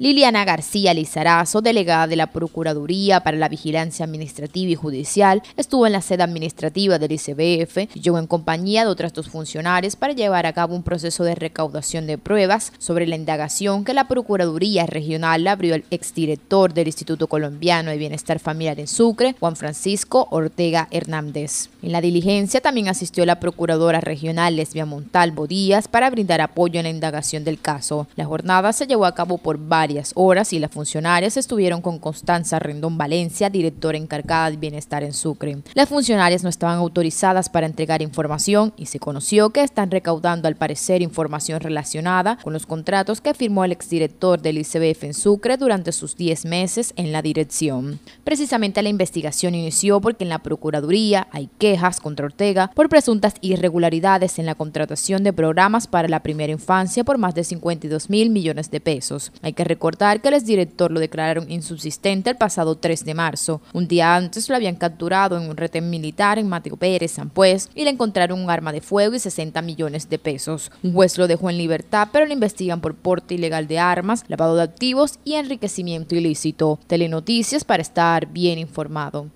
Liliana García Lizarazo, delegada de la Procuraduría para la Vigilancia Administrativa y Judicial, estuvo en la sede administrativa del ICBF y llegó en compañía de otros dos funcionarios para llevar a cabo un proceso de recaudación de pruebas sobre la indagación que la Procuraduría Regional abrió al exdirector del Instituto Colombiano de Bienestar Familiar en Sucre, Juan Francisco Ortega Hernández. En la diligencia también asistió la Procuradora Regional Lesbia Montalvo Díaz para brindar apoyo en la indagación del caso. La jornada se llevó a cabo por varias horas y las funcionarias estuvieron con Constanza Rendón Valencia, directora encargada de bienestar en Sucre. Las funcionarias no estaban autorizadas para entregar información y se conoció que están recaudando al parecer información relacionada con los contratos que firmó el exdirector del ICBF en Sucre durante sus 10 meses en la dirección. Precisamente la investigación inició porque en la Procuraduría hay quejas contra Ortega por presuntas irregularidades en la contratación de programas para la primera infancia por más de 52 mil millones de pesos. Hay que recordar que el exdirector lo declararon insubsistente el pasado 3 de marzo. Un día antes lo habían capturado en un retén militar en Mateo Pérez, San Puez, y le encontraron un arma de fuego y 60 millones de pesos. Un juez lo dejó en libertad, pero lo investigan por porte ilegal de armas, lavado de activos y enriquecimiento ilícito. Telenoticias para estar bien informado.